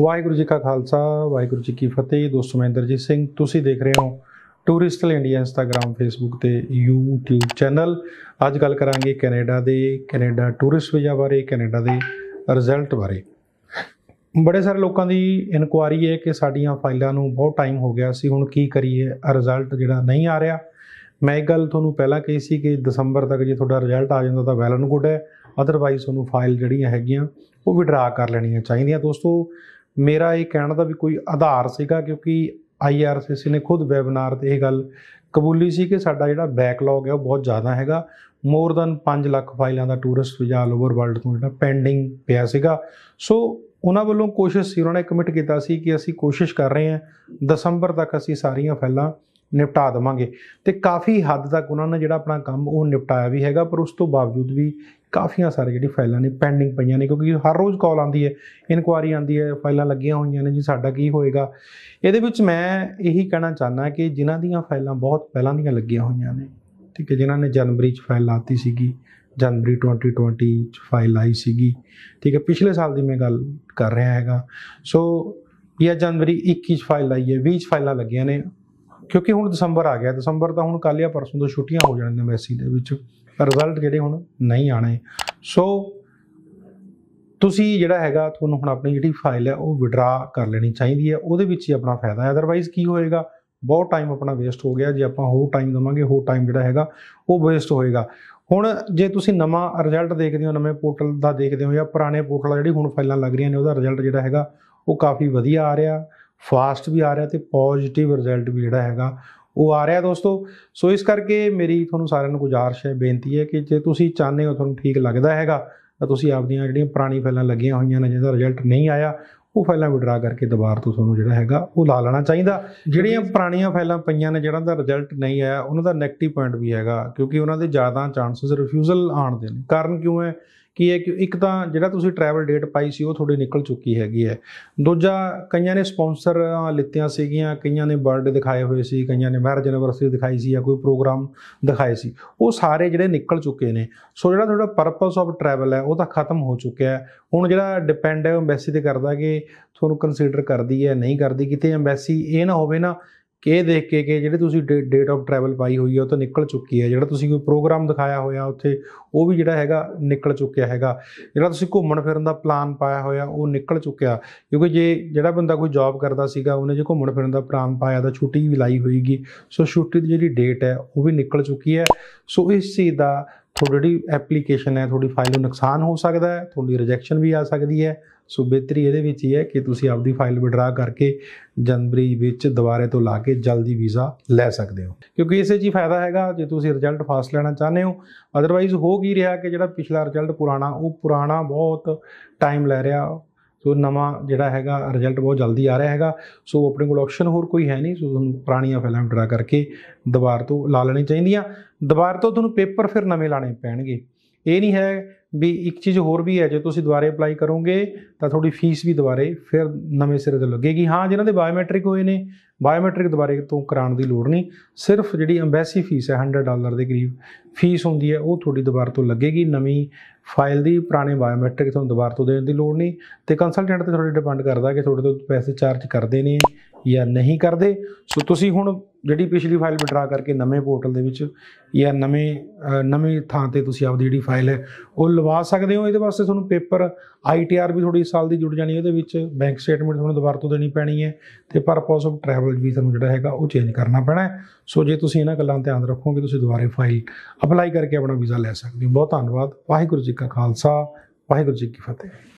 ਵਾਹਿਗੁਰੂ ਜੀ ਕਾ ਖਾਲਸਾ ਵਾਹਿਗੁਰੂ ਜੀ ਕੀ ਫਤਿਹ ਦੋਸਤੋ ਮੈਂ ਇੰਦਰਜੀਤ ਸਿੰਘ ਤੁਸੀਂ ਦੇਖ ਰਹੇ ਹੋ ਟੂਰਿਸਟਲ ਇੰਡੀਆ ਇੰਸਟਾਗ੍ਰam ਫੇਸਬੁੱਕ ਤੇ YouTube ਚੈਨਲ ਅੱਜ ਗੱਲ ਕਰਾਂਗੇ ਕੈਨੇਡਾ ਦੇ ਕੈਨੇਡਾ ਟੂਰਿਸਟ ਵੀਜ਼ਾ ਬਾਰੇ ਕੈਨੇਡਾ ਦੇ ਰਿਜ਼ਲਟ ਬਾਰੇ ਬੜੇ ਸਾਰੇ ਲੋਕਾਂ ਦੀ ਇਨਕੁਆਰੀ ਹੈ ਕਿ ਸਾਡੀਆਂ ਫਾਈਲਾਂ ਨੂੰ ਬਹੁਤ ਟਾਈਮ ਹੋ ਗਿਆ ਸੀ ਹੁਣ ਕੀ ਕਰੀਏ ਰਿਜ਼ਲਟ ਜਿਹੜਾ ਨਹੀਂ ਆ ਰਿਹਾ ਮੈਂ ਇਹ ਗੱਲ ਤੁਹਾਨੂੰ ਪਹਿਲਾਂ ਕਹੀ ਸੀ ਕਿ ਦਸੰਬਰ ਤੱਕ ਜੇ ਤੁਹਾਡਾ ਰਿਜ਼ਲਟ ਆ ਜਾਂਦਾ ਤਾਂ ਵੈਲਨ ਗੁੱਡ ਹੈ ਅਦਰਵਾਈਜ਼ ਤੁਹਾਨੂੰ ਫਾਈਲ ਜਿਹੜੀਆਂ ਹੈਗੀਆਂ ਉਹ ਵਿਡਰਾ ਕਰ ਲੈਣੀਆਂ ਚਾਹੀਦੀਆਂ ਦੋਸਤੋ ਮੇਰਾ ਇਹ ਕਹਿਣ ਦਾ ਵੀ ਕੋਈ ਆਧਾਰ ਸੀਗਾ ਕਿਉਂਕਿ ਆਈਆਰਸੀਸੀ ਨੇ ਖੁਦ ਵੈਬਿਨਾਰ ਤੇ ਇਹ ਗੱਲ ਕਬੂਲੀ ਸੀ ਕਿ ਸਾਡਾ ਜਿਹੜਾ ਬੈਕਲੌਗ ਹੈ ਉਹ ਬਹੁਤ ਜ਼ਿਆਦਾ ਹੈਗਾ ਮੋਰ ਦਨ 5 ਲੱਖ ਫਾਈਲਾਂ ਦਾ tourist visa all over world ਤੋਂ ਜਿਹੜਾ ਪੈਂਡਿੰਗ ਪਿਆ ਸੀਗਾ ਸੋ ਉਹਨਾਂ ਵੱਲੋਂ ਕੋਸ਼ਿਸ਼ ਸੀ ਉਹਨਾਂ ਨੇ ਕਮਿਟ ਕੀਤਾ ਸੀ ਕਿ ਅਸੀਂ ਕੋਸ਼ਿਸ਼ ਕਰ ਰਹੇ ਹਾਂ ਦਸੰਬਰ ਤੱਕ ਅਸੀਂ ਸਾਰੀਆਂ ਫਾਈਲਾਂ ਨਿਪਟਾ ਦਵਾਂਗੇ ਤੇ ਕਾਫੀ ਹੱਦ ਤੱਕ ਉਹਨਾਂ ਨੇ ਜਿਹੜਾ ਆਪਣਾ ਕੰਮ ਉਹ ਨਿਪਟਾਇਆ ਵੀ ਹੈਗਾ ਪਰ ਉਸ ਤੋਂ ਬਾਵਜੂਦ ਵੀ ਕਾਫੀਆਂ ਸਾਰੇ ਜਿਹੜੀ ਫਾਈਲਾਂ ਨੇ ਪੈਂਡਿੰਗ ਪਈਆਂ ਨੇ ਕਿਉਂਕਿ ਹਰ ਰੋਜ਼ ਕਾਲ ਆਉਂਦੀ ਹੈ ਇਨਕੁਆਰੀ ਆਉਂਦੀ ਹੈ ਫਾਈਲਾਂ ਲੱਗੀਆਂ ਹੋਈਆਂ ਨੇ ਜੀ ਸਾਡਾ ਕੀ ਹੋਏਗਾ ਇਹਦੇ ਵਿੱਚ ਮੈਂ ਇਹੀ ਕਹਿਣਾ ਚਾਹਨਾ ਕਿ ਜਿਨ੍ਹਾਂ ਦੀਆਂ ਫਾਈਲਾਂ ਬਹੁਤ ਪਹਿਲਾਂ ਦੀਆਂ ਲੱਗੀਆਂ ਹੋਈਆਂ ਨੇ ਠੀਕ ਹੈ ਜਿਨ੍ਹਾਂ ਨੇ ਜਨਵਰੀ 'ਚ ਫਾਈਲ ਲਾਤੀ ਸੀਗੀ ਜਨਵਰੀ 2020 'ਚ ਫਾਈਲ ਆਈ ਸੀਗੀ ਠੀਕ ਹੈ ਪਿਛਲੇ ਸਾਲ ਦੀ ਮੈਂ ਗੱਲ ਕਰ ਰਿਹਾ ਹੈਗਾ ਸੋ ਇਹ ਜਨਵਰੀ 21 'ਚ ਫਾਈਲ ਆਈ ਹੈ 20 ਫਾਈਲਾਂ ਲੱਗੀਆਂ ਨੇ ਕਿਉਂਕਿ ਹੁਣ ਦਸੰਬਰ ਆ ਗਿਆ ਦਸੰਬਰ ਤਾਂ ਹੁਣ ਕੱਲ੍ਹ ਜਾਂ ਪਰਸੋਂ ਤੋਂ ਛੁੱਟੀਆਂ ਹੋ ਜਾਣਗੀਆਂ ਮੈਸੀ ਦੇ ਵਿੱਚ ਰਿਜ਼ਲਟ ਜਿਹੜੇ ਹੁਣ ਨਹੀਂ ਆਣੇ ਸੋ ਤੁਸੀਂ ਜਿਹੜਾ ਹੈਗਾ ਤੁਹਾਨੂੰ ਹੁਣ ਆਪਣੀ ਜਿਹੜੀ ਫਾਈਲ ਹੈ ਉਹ ਵਿਡਰਾ ਕਰ ਲੈਣੀ ਚਾਹੀਦੀ ਹੈ ਉਹਦੇ ਵਿੱਚ ਹੀ ਆਪਣਾ ਫਾਇਦਾ ਹੈ ਅਦਰਵਾਈਜ਼ ਕੀ ਹੋਏਗਾ ਬਹੁਤ ਟਾਈਮ ਆਪਣਾ ਵੇਸਟ ਹੋ ਗਿਆ ਜੇ ਆਪਾਂ ਹੋਰ ਟਾਈਮ ਦਵਾਂਗੇ ਹੋਰ ਟਾਈਮ ਜਿਹੜਾ ਹੈਗਾ ਉਹ ਵੇਸਟ ਹੋਏਗਾ ਹੁਣ ਜੇ ਤੁਸੀਂ ਨਵਾਂ ਰਿਜ਼ਲਟ ਦੇਖਦੇ ਹੋ ਨਵੇਂ ਪੋਰਟਲ ਦਾ ਦੇਖਦੇ ਹੋ ਜਾਂ ਪੁਰਾਣੇ ਪੋਰਟਲ ਦਾ ਜਿਹੜੀ ਹੁਣ ਫਾਈਲਾਂ ਲੱਗ ਰਹੀਆਂ ਨੇ ਉਹਦਾ ਰਿਜ਼ਲਟ ਜਿਹੜਾ ਹੈਗਾ ਉਹ ਕਾਫੀ ਵਧੀਆ ਆ ਰਿਹਾ ਫਾਸਟ ਵੀ ਆ ਰਿਹਾ ਤੇ ਪੋਜ਼ਿਟਿਵ ਰਿਜ਼ਲਟ ਵੀ ਜਿਹੜਾ ਹੈਗਾ ਉਹ ਆ ਰਿਹਾ ਦੋਸਤੋ ਸੋ ਇਸ ਕਰਕੇ ਮੇਰੀ ਤੁਹਾਨੂੰ ਸਾਰਿਆਂ ਨੂੰ ਗੁਜਾਰਸ਼ ਹੈ ਬੇਨਤੀ ਹੈ ਕਿ ਜੇ ਤੁਸੀਂ ਚਾਹਨੇ ਹੋ ਤੁਹਾਨੂੰ ਠੀਕ ਲੱਗਦਾ ਹੈਗਾ ਤਾਂ ਤੁਸੀਂ ਆਪਣੀਆਂ ਜਿਹੜੀਆਂ ਪੁਰਾਣੀ ਫਾਈਲਾਂ ਲੱਗੀਆਂ ਹੋਈਆਂ ਨੇ ਜਿਹਦਾ ਰਿਜ਼ਲਟ ਨਹੀਂ ਆਇਆ ਉਹ ਫਾਈਲਾਂ ਵਿਡਰਾ ਕਰਕੇ ਦੁਬਾਰਾ ਤੋਂ ਤੁਹਾਨੂੰ ਜਿਹੜਾ ਹੈਗਾ ਉਹ ਲਾ ਲੈਣਾ ਚਾਹੀਦਾ ਜਿਹੜੀਆਂ ਪੁਰਾਣੀਆਂ ਫਾਈਲਾਂ ਪਈਆਂ ਨੇ ਜਿਹੜਾ ਦਾ ਰਿਜ਼ਲਟ ਨਹੀਂ ਆਇਆ ਉਹਨਾਂ ਦਾ ਨੈਗੇਟਿਵ ਪੁਆਇੰਟ ਵੀ ਹੈਗਾ ਕਿਉਂਕਿ ਉਹਨਾਂ ਦੇ ਜ਼ਿਆਦਾ ਚਾਂਸਸ ਰਿਫਿਊਜ਼ਲ ਆਣ ਦੇ ਨੇ ਕਾਰਨ ਕਿਉਂ ਹੈ ਕੀ ਹੈ ਕਿ ਇੱਕ ਤਾਂ ਜਿਹੜਾ ਤੁਸੀਂ ਟਰੈਵਲ ਡੇਟ ਪਾਈ ਸੀ ਉਹ ਤੁਹਾਡੀ ਨਿਕਲ ਚੁੱਕੀ ਹੈਗੀ ਹੈ ਦੂਜਾ ਕਈਆਂ ਨੇ ਸਪਾਂਸਰ ਲਿੱਤੀਆਂ ਸੀਗੀਆਂ ਕਈਆਂ ਨੇ ਬਰਥਡੇ ਦਿਖਾਏ ਹੋਏ ਸੀ ਕਈਆਂ ਨੇ ਮੈਰਿਜ ਐਨਿਵਰਸਰੀ ਦਿਖਾਈ ਸੀ ਜਾਂ ਕੋਈ ਪ੍ਰੋਗਰਾਮ ਦਿਖਾਏ ਸੀ ਉਹ ਸਾਰੇ ਜਿਹੜੇ ਨਿਕਲ ਚੁੱਕੇ ਨੇ ਸੋ ਜਿਹੜਾ ਤੁਹਾਡਾ ਪਰਪਸ ਆਫ ਟਰੈਵਲ ਹੈ ਉਹ ਤਾਂ ਖਤਮ ਹੋ ਚੁੱਕਿਆ ਹੈ ਹੁਣ ਜਿਹੜਾ ਡਿਪੈਂਡ ਹੈ ਉਹ ਐਮਬੈਸੀ ਤੇ ਕਰਦਾ ਕਿ ਤੁਹਾਨੂੰ ਕੰਸੀਡਰ ਕਰਦੀ ਹੈ ਨਹੀਂ ਕਰਦੀ ਕਿਤੇ ਐਮਬੈਸੀ ਇਹ ਨਾ ਹੋਵੇ ਨਾ ਕਿ ਇਹ ਦੇਖ ਕੇ ਕਿ ਜਿਹੜੇ ਤੁਸੀਂ ਡੇਟ ਆਫ ਟਰੈਵਲ ਪਾਈ ਹੋਈ ਹੈ ਉਹ ਤਾਂ ਨਿਕਲ ਚੁੱਕੀ ਹੈ ਜਿਹੜਾ ਤੁਸੀਂ ਕੋਈ ਪ੍ਰੋਗਰਾਮ ਦਿਖਾਇਆ ਹੋਇਆ ਉੱਥੇ ਉਹ ਵੀ ਜਿਹੜਾ ਹੈਗਾ ਨਿਕਲ ਚੁੱਕਿਆ ਹੈਗਾ ਜਿਹੜਾ ਤੁਸੀਂ ਘੁੰਮਣ ਫਿਰਨ ਦਾ ਪਲਾਨ ਪਾਇਆ ਹੋਇਆ ਉਹ ਨਿਕਲ ਚੁੱਕਿਆ ਕਿਉਂਕਿ ਜੇ ਜਿਹੜਾ ਬੰਦਾ ਕੋਈ ਜੌਬ ਕਰਦਾ ਸੀਗਾ ਉਹਨੇ ਜੇ ਘੁੰਮਣ ਫਿਰਨ ਦਾ ਪਲਾਨ ਪਾਇਆ ਤਾਂ ਛੁੱਟੀ ਵੀ ਲਾਈ ਹੋਈਗੀ ਸੋ ਛੁੱਟੀ ਦੀ ਜਿਹੜੀ ਡੇਟ ਹੈ ਉਹ ਵੀ ਨਿਕਲ ਚੁੱਕੀ ਹੈ ਸੋ ਇਸ ਚੀਜ਼ ਦਾ ਤੁਹਾਡੀ ਐਪਲੀਕੇਸ਼ਨ ਹੈ ਤੁਹਾਡੀ ਫਾਈਲ ਨੂੰ ਨੁਕਸਾਨ ਹੋ ਸਕਦਾ ਹੈ ਤੁਹਾਡੀ ਰਿਜੈਕਸ਼ਨ ਵੀ ਆ ਸਕਦੀ ਹੈ ਸੋ ਬਿਹਤਰੀ ਇਹਦੇ ਵਿੱਚ ਹੀ ਹੈ ਕਿ ਤੁਸੀਂ ਆਪਦੀ ਫਾਈਲ ਵਿਡਰਾ ਕਰਕੇ ਜਨਵਰੀ ਵਿੱਚ ਦੁਬਾਰੇ ਤੋਂ ਲਾ ਕੇ ਜਲਦੀ ਵੀਜ਼ਾ ਲੈ ਸਕਦੇ ਹੋ ਕਿਉਂਕਿ ਇਸੇ ਜੀ ਫਾਇਦਾ ਹੈਗਾ ਜੇ ਤੁਸੀਂ ਰਿਜ਼ਲਟ ਫਾਸਟ ਲੈਣਾ ਚਾਹੁੰਦੇ ਹੋ ਅਦਰਵਾਈਜ਼ ਹੋ ਕੀ ਰਿਹਾ ਕਿ ਜਿਹੜਾ ਪਿਛਲਾ ਰਿਜ਼ਲਟ ਪੁਰਾਣਾ ਉਹ ਪੁਰਾਣਾ ਬਹੁਤ ਟਾਈਮ ਲੈ ਰਿਹਾ ਸੋ ਨਵਾਂ ਜਿਹੜਾ ਹੈਗਾ ਰਿਜ਼ਲਟ ਬਹੁਤ ਜਲਦੀ ਆ ਰਿਹਾ ਹੈਗਾ ਸੋ ਆਪਣੇ ਕੋਲ ਆਪਸ਼ਨ ਹੋਰ ਕੋਈ ਹੈ ਨਹੀਂ ਸੋ ਤੁਹਾਨੂੰ ਪੁਰਾਣੀਆਂ ਫਾਈਲਾਂ ਡਰਾ ਕਰਕੇ ਦੁਬਾਰ ਤੋਂ ਲਾ ਲੈਣੀ ਚਾਹੀਦੀਆਂ ਦੁਬਾਰ ਤੋਂ ਤੁਹਾਨੂੰ ਪੇਪਰ ਫਿਰ ਨਵੇਂ ਲਾਣੇ ਪੈਣਗੇ ਇਹ ਨਹੀਂ ਹੈ ਵੀ ਇੱਕ ਚੀਜ਼ ਹੋਰ ਵੀ ਹੈ ਜੇ ਤੁਸੀਂ ਦੁਬਾਰੇ ਅਪਲਾਈ ਕਰੋਗੇ ਤਾਂ ਤੁਹਾਡੀ ਫੀਸ ਵੀ ਦੁਬਾਰੇ ਫਿਰ ਨਵੇਂ ਸਿਰੇ ਤੋਂ ਲੱਗੇਗੀ ਹਾਂ ਜਿਨ੍ਹਾਂ ਦੇ ਬਾਇਓਮੈਟ੍ਰਿਕ ਹੋਏ ਨੇ ਬਾਇਓਮੈਟ੍ਰਿਕ ਦੁਬਾਰੇ ਤੋਂ ਕਰਾਉਣ ਦੀ ਲੋੜ ਨਹੀਂ ਸਿਰਫ ਜਿਹੜੀ ਐਮਬੈਸੀ ਫੀਸ ਹੈ 100 ਡਾਲਰ ਦੇ ਕਰੀਬ ਫੀਸ ਹੁੰਦੀ ਹੈ ਉਹ ਤੁਹਾਡੀ ਦੁਬਾਰਾ ਤੋਂ ਲੱਗੇਗੀ ਨਵੀਂ ਫਾਈਲ ਦੀ ਪੁਰਾਣੇ ਬਾਇਓਮੈਟ੍ਰਿਕ ਤੁਹਾਨੂੰ ਦੁਬਾਰਾ ਤੋਂ ਦੇਣ ਦੀ ਲੋੜ ਨਹੀਂ ਤੇ ਕੰਸਲਟੈਂਟ ਤੇ ਤੁਹਾਡੇ ਡਿਪੈਂਡ ਕਰਦਾ ਕਿ ਤੁਹਾਡੇ ਤੋਂ ਪੈਸੇ ਚਾਰਜ ਕਰਦੇ ਨੇ ਜਾਂ ਨਹੀਂ ਕਰਦੇ ਸੋ ਤੁਸੀਂ ਹੁਣ ਜਿਹੜੀ ਪਿਛਲੀ ਫਾਈਲ ਵਿਡਰਾ ਕਰਕੇ ਨਵੇਂ ਪੋਰਟਲ ਦੇ ਵਿੱਚ ਜਾਂ ਨਵੇਂ ਨਵੇਂ ਥਾਂ ਤੇ ਤੁਸੀਂ ਆਪਦੀ ਜਿਹੜੀ ਫਾਈਲ ਹੈ ਉਹ ਲਵਾ ਸਕਦੇ ਹੋ ਇਹਦੇ ਵਾਸਤੇ ਤੁਹਾਨੂੰ ਪੇਪਰ ਆਈਟੀਆਰ ਵੀ ਥੋੜੀ ਸਾਲ ਦੀ ਜੁੜ ਜਾਣੀ ਹੈ ਉਹਦੇ ਵਿੱਚ ਬੈਂਕ ਸਟੇਟਮੈਂਟ ਤੁਹਾਨੂੰ ਦੁਬਾਰਾ ਤੋਂ ਦੇਣੀ ਪੈਣੀ ਹੈ ਤੇ ਪਰਪਸ ਆਫ ਟਰੈਵਲ ਟਰੈਵਲ ਵੀ ਨੂੰ ਜਿਹੜਾ ਹੈਗਾ ਉਹ ਚੇਂਜ ਕਰਨਾ ਪੈਣਾ ਸੋ ਜੇ ਤੁਸੀਂ ਇਹਨਾਂ ਗੱਲਾਂ ਧਿਆਨ ਰੱਖੋਗੇ ਤੁਸੀਂ ਦੁਬਾਰੇ ਫਾਈਲ ਅਪਲਾਈ ਕਰਕੇ ਆਪਣਾ ਵੀਜ਼ਾ ਲੈ ਸਕਦੇ ਹੋ ਬਹੁਤ ਧੰਨਵਾਦ ਵਾਹਿਗੁਰੂ ਜੀ ਕਾ ਖਾਲਸਾ ਵਾਹਿਗੁਰੂ ਜੀ ਕੀ ਫਤਿਹ